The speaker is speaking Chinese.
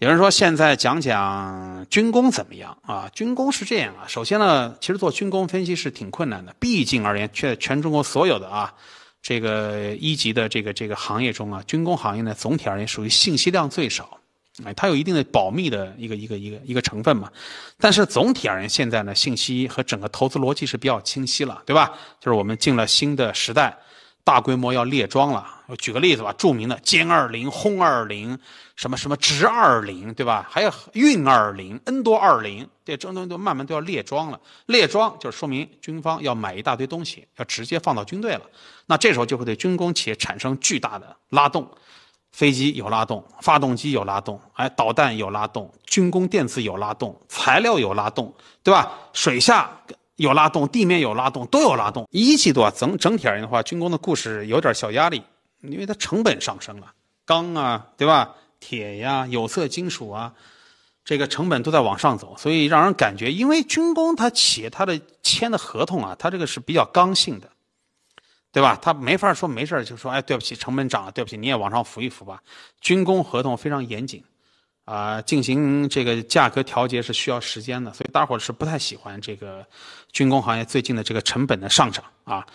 有人说现在讲讲军工怎么样啊？军工是这样啊，首先呢，其实做军工分析是挺困难的，毕竟而言，全全中国所有的啊，这个一级的这个这个行业中啊，军工行业呢，总体而言属于信息量最少，哎，它有一定的保密的一个一个一个一个成分嘛。但是总体而言，现在呢，信息和整个投资逻辑是比较清晰了，对吧？就是我们进了新的时代。大规模要列装了，我举个例子吧，著名的歼二零、轰二零，什么什么直二零，对吧？还有运二零、N 多二零，这这东西都慢慢都要列装了。列装就是说明军方要买一大堆东西，要直接放到军队了。那这时候就会对军工企业产生巨大的拉动，飞机有拉动，发动机有拉动，哎，导弹有拉动，军工电子有拉动，材料有拉动，对吧？水下。有拉动，地面有拉动，都有拉动。一季度啊，整整体而言的话，军工的故事有点小压力，因为它成本上升了，钢啊，对吧？铁呀，有色金属啊，这个成本都在往上走，所以让人感觉，因为军工它企业它的签的合同啊，它这个是比较刚性的，对吧？它没法说没事就说，哎，对不起，成本涨了，对不起，你也往上扶一扶吧。军工合同非常严谨。啊，进行这个价格调节是需要时间的，所以大伙儿是不太喜欢这个军工行业最近的这个成本的上涨啊。